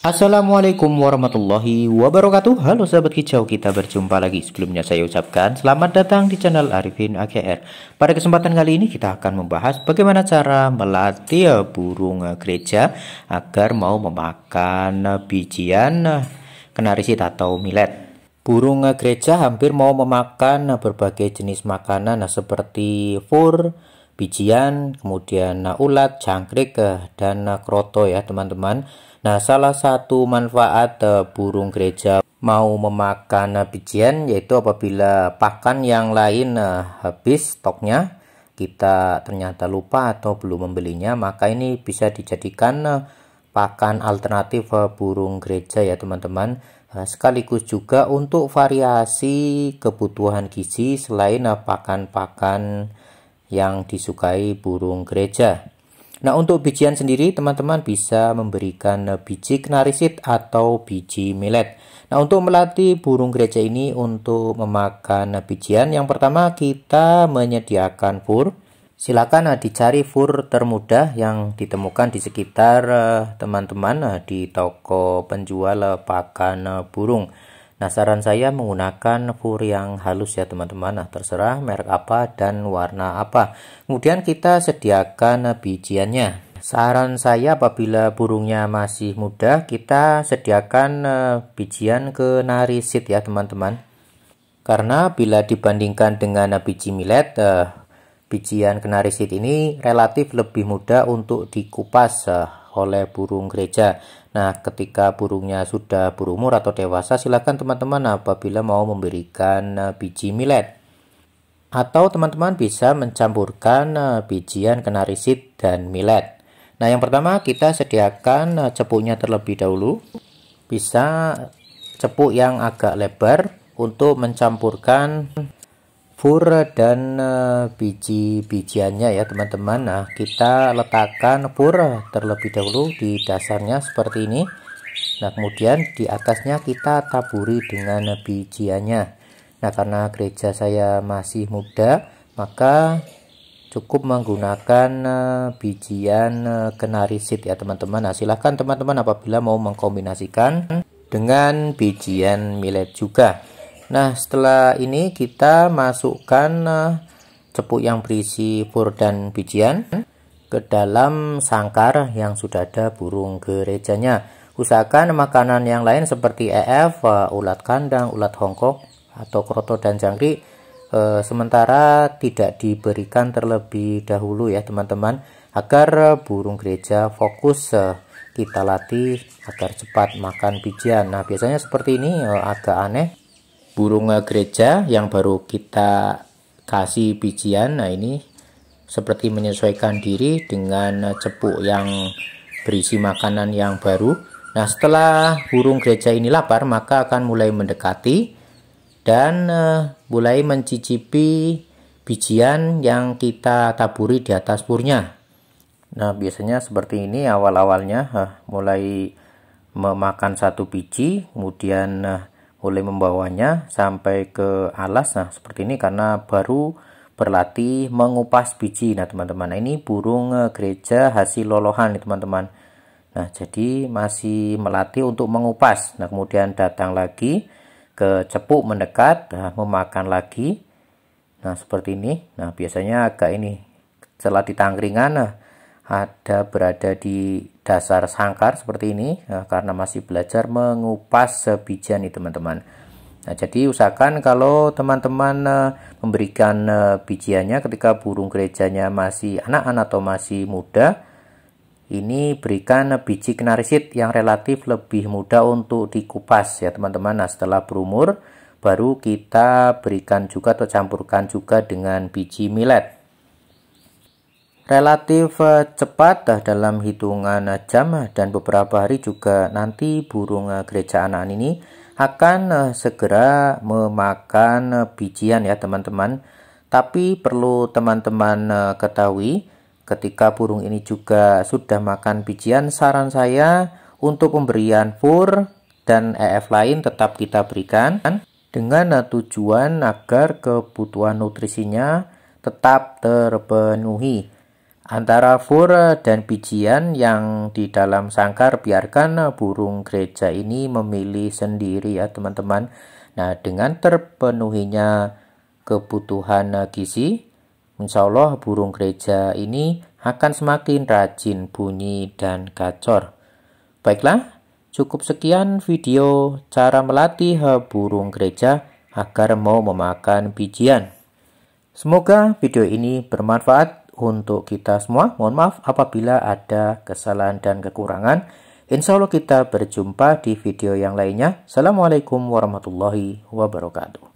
Assalamualaikum warahmatullahi wabarakatuh Halo sahabat kicau kita berjumpa lagi Sebelumnya saya ucapkan selamat datang di channel Arifin Akr. Pada kesempatan kali ini kita akan membahas bagaimana cara melatih burung gereja Agar mau memakan bijian kenarisit atau milet Burung gereja hampir mau memakan berbagai jenis makanan seperti fur, bijian, kemudian ulat, jangkrik, eh, dan eh, kroto ya teman-teman. Nah salah satu manfaat eh, burung gereja mau memakan bijian yaitu apabila pakan yang lain habis stoknya kita ternyata lupa atau belum membelinya maka ini bisa dijadikan pakan alternatif burung gereja ya teman-teman sekaligus juga untuk variasi kebutuhan gizi selain pakan-pakan yang disukai burung gereja. Nah, untuk bijian sendiri, teman-teman bisa memberikan biji kenarisit atau biji millet. Nah, untuk melatih burung gereja ini untuk memakan bijian, yang pertama kita menyediakan fur. Silakan eh, dicari fur termudah yang ditemukan di sekitar eh, teman-teman eh, di toko penjual pakan burung. Nah, saran saya menggunakan fur yang halus ya teman-teman. Nah, terserah merek apa dan warna apa. Kemudian kita sediakan bijiannya. Saran saya apabila burungnya masih muda, kita sediakan eh, bijian ke narisit ya teman-teman. Karena bila dibandingkan dengan biji millet, eh, bijian kenarisit ini relatif lebih mudah untuk dikupas eh, oleh burung gereja. Nah, ketika burungnya sudah berumur atau dewasa, silakan teman-teman apabila mau memberikan e, biji millet. Atau teman-teman bisa mencampurkan e, bijian kenari seed dan millet. Nah, yang pertama kita sediakan e, cepuknya terlebih dahulu. Bisa cepuk yang agak lebar untuk mencampurkan fur dan eh, biji-bijiannya ya teman-teman nah kita letakkan fur terlebih dahulu di dasarnya seperti ini nah kemudian di atasnya kita taburi dengan bijiannya nah karena gereja saya masih muda maka cukup menggunakan eh, bijian eh, kenari seed ya teman-teman nah silahkan teman-teman apabila mau mengkombinasikan dengan bijian millet juga Nah, setelah ini kita masukkan eh, cepuk yang berisi pur dan bijian ke dalam sangkar yang sudah ada burung gerejanya. Usahakan makanan yang lain seperti EF, eh, ulat kandang, ulat hongkok, atau kroto dan jangkrik uh, sementara tidak diberikan terlebih dahulu ya teman-teman agar burung gereja fokus uh, kita latih agar cepat makan bijian. Nah biasanya seperti ini uh, agak aneh burung eh, gereja yang baru kita kasih bijian nah ini seperti menyesuaikan diri dengan eh, cepuk yang berisi makanan yang baru nah setelah burung gereja ini lapar maka akan mulai mendekati dan uh, mulai mencicipi bijian yang kita taburi di atas burnya nah biasanya seperti ini awal-awalnya uh, mulai memakan satu biji kemudian uh, oleh membawanya sampai ke alas nah seperti ini karena baru berlatih mengupas biji nah teman-teman nah, ini burung eh, gereja hasil lolohan nih teman-teman nah jadi masih melatih untuk mengupas nah kemudian datang lagi ke cepuk mendekat nah, memakan lagi nah seperti ini nah biasanya agak ini setelah ditangkringan nah ada berada di dasar sangkar seperti ini nah, karena masih belajar mengupas sebijian nih teman-teman nah, jadi usahakan kalau teman-teman uh, memberikan uh, bijiannya ketika burung gerejanya masih anak-anak atau masih muda ini berikan uh, biji kenarisit yang relatif lebih mudah untuk dikupas ya teman-teman nah setelah berumur baru kita berikan juga atau campurkan juga dengan biji millet relatif eh, cepat eh, dalam hitungan eh, jam dan beberapa hari juga nanti burung gereja anak ini akan segera memakan bijian ya teman-teman tapi perlu teman-teman ketahui ketika burung ini juga sudah makan bijian saran saya untuk pemberian fur dan EF lain tetap kita berikan dengan tujuan agar kebutuhan nutrisinya tetap terpenuhi Antara fur dan bijian yang di dalam sangkar biarkan burung gereja ini memilih sendiri ya teman-teman. Nah dengan terpenuhinya kebutuhan gizi, insya Allah burung gereja ini akan semakin rajin bunyi dan gacor. Baiklah, cukup sekian video cara melatih burung gereja agar mau memakan bijian. Semoga video ini bermanfaat untuk kita semua. Mohon maaf apabila ada kesalahan dan kekurangan. Insya Allah kita berjumpa di video yang lainnya. Assalamualaikum warahmatullahi wabarakatuh.